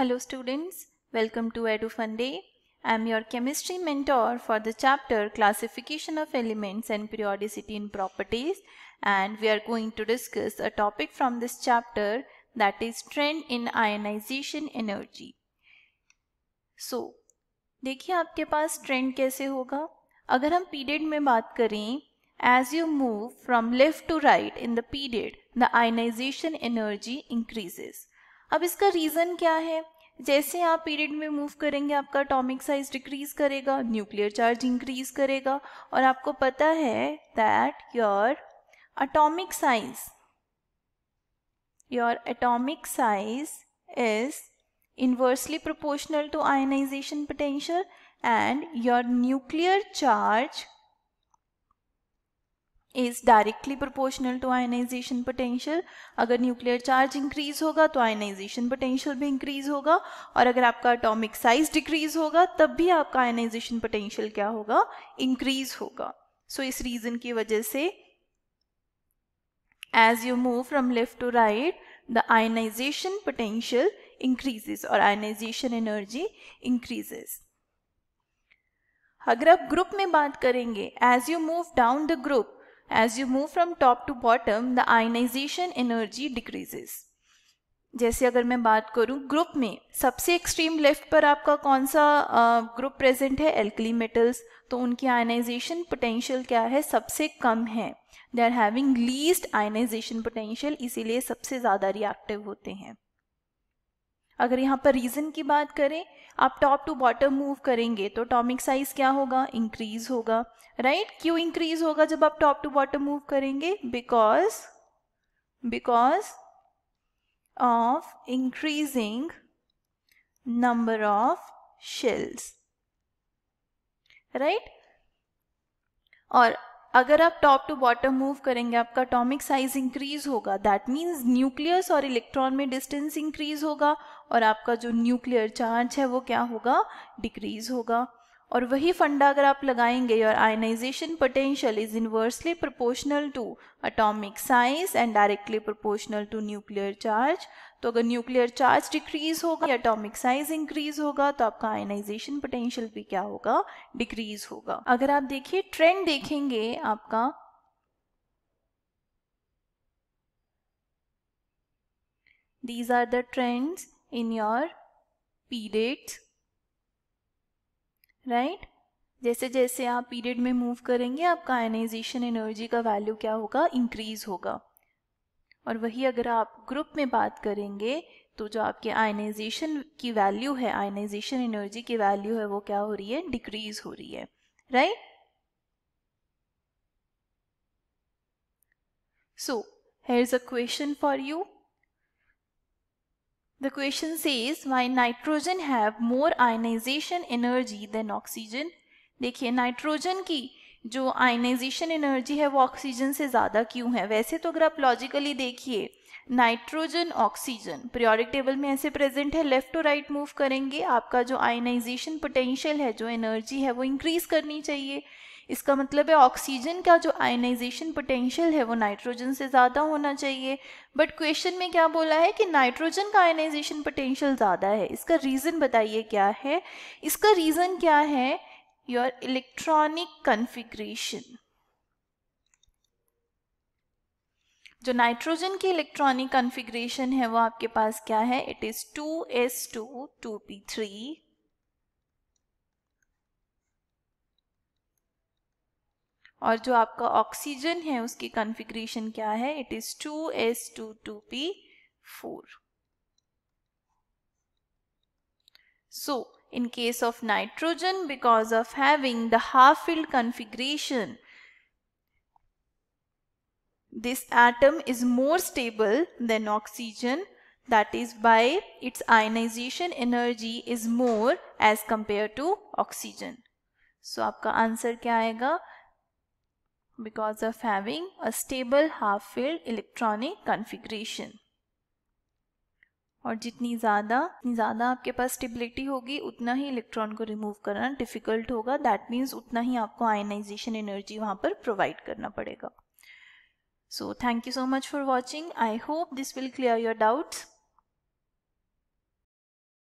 Hello students, welcome to EduFun Day. I am your chemistry mentor for the chapter classification of elements and periodicity in properties and we are going to discuss a topic from this chapter that is trend in ionization energy. So, देखिए आपके पास trend कैसे होगा अगर हम period में बात करें as you move from left to right in the period the ionization energy increases अब इसका रीज़न क्या है जैसे आप पीरियड में मूव करेंगे आपका अटोमिक साइज डिक्रीज करेगा न्यूक्लियर चार्ज इंक्रीज करेगा और आपको पता है that your atomic size your atomic size is inversely proportional to ionization potential and your nuclear charge is directly proportional to ionization potential अगर न्यूक्लियर चार्ज इंक्रीज होगा तो ionization potential भी increase होगा और अगर आपका अटोमिक साइज डिक्रीज होगा तब भी आपका आयनाइजेशन पोटेंशियल क्या होगा इंक्रीज होगा सो so, इस रीजन की वजह से as you move from left to right the ionization potential increases और आयनाइजेशन एनर्जी इंक्रीजेस अगर आप ग्रुप में बात करेंगे as you move down the group as you move from top to bottom the ionization energy decreases जैसे अगर मैं बात करूं ग्रुप में सबसे एक्सट्रीम लेफ्ट पर आपका कौन सा ग्रुप प्रेजेंट है एल्कली मेटल्स तो उनकी आयनाइजेशन पोटेंशियल क्या है सबसे कम है they are having least ionization potential इसीलिए सबसे ज़्यादा रिएक्टिव होते हैं अगर यहाँ पर रीज़न की बात करें आप टॉप टू बॉटम मूव करेंगे तो टॉमिक साइज क्या होगा इंक्रीज होगा राइट right? क्यों इंक्रीज होगा जब आप टॉप टू बॉटम मूव करेंगे because because of increasing number of shells right और अगर आप टॉप टू बॉटम मूव करेंगे आपका अटोमिक साइज इंक्रीज होगा दैट मीन्स न्यूक्लियस और इलेक्ट्रॉन में डिस्टेंस इंक्रीज होगा और आपका जो न्यूक्लियर चार्ज है वो क्या होगा डिक्रीज होगा और वही फंडा अगर आप लगाएंगे और ionization potential is inversely proportional to atomic size and directly proportional to nuclear charge तो अगर न्यूक्लियर चार्ज डिक्रीज होगा या एटॉमिक साइज इंक्रीज होगा तो आपका आयनाइजेशन पोटेंशियल भी क्या होगा डिक्रीज होगा अगर आप देखिए ट्रेंड देखेंगे आपका these are the trends in your period right जैसे जैसे आप पीरियड में मूव करेंगे आपका आयनाइजेशन एनर्जी का वैल्यू क्या होगा इंक्रीज होगा और वही अगर आप ग्रुप में बात करेंगे तो जो आपके आयनाइजेशन की वैल्यू है आयनाइजेशन एनर्जी की वैल्यू है वो क्या हो रही है डिक्रीज हो रही है right so here is a question for you the question says why nitrogen have more ionization energy than oxygen देखिए नाइट्रोजन की जो आयनाइजेशन एनर्जी है वो ऑक्सीजन से ज़्यादा क्यों है वैसे तो अगर आप लॉजिकली देखिए नाइट्रोजन ऑक्सीजन प्रियोरिक टेबल में ऐसे प्रेजेंट है लेफ्ट टू राइट मूव करेंगे आपका जो आयनाइजेशन पोटेंशियल है जो एनर्जी है वो इंक्रीज करनी चाहिए इसका मतलब है ऑक्सीजन का जो आयनाइजेशन पोटेंशियल है वो नाइट्रोजन से ज़्यादा होना चाहिए बट क्वेश्चन में क्या बोला है कि नाइट्रोजन का आयनाइजेशन पोटेंशियल ज़्यादा है इसका रीज़न बताइए क्या है इसका रीज़न क्या है your electronic configuration. जो नाइट्रोजन की इलेक्ट्रॉनिक कॉन्फ़िगरेशन है वो आपके पास क्या है इट इज 2s2 2p3 और जो आपका ऑक्सीजन है उसकी कॉन्फ़िगरेशन क्या है it is 2s2 2p4 so so, In case of nitrogen, because of having the half-filled configuration, this atom is more stable than oxygen that is by its ionization energy is more as compared to oxygen. So your answer will आएगा Because of having a stable half-filled electronic configuration. और जितनी ज़्यादा जितनी ज़्यादा आपके पास stability होगी उतना ही इलेक्ट्रॉन को रिमूव करना डिफ़िकल्ट होगा दैट मीन्स उतना ही आपको आयनाइजेशन एनर्जी वहाँ पर प्रोवाइड करना पड़ेगा so thank you so much for watching I hope this will clear your doubts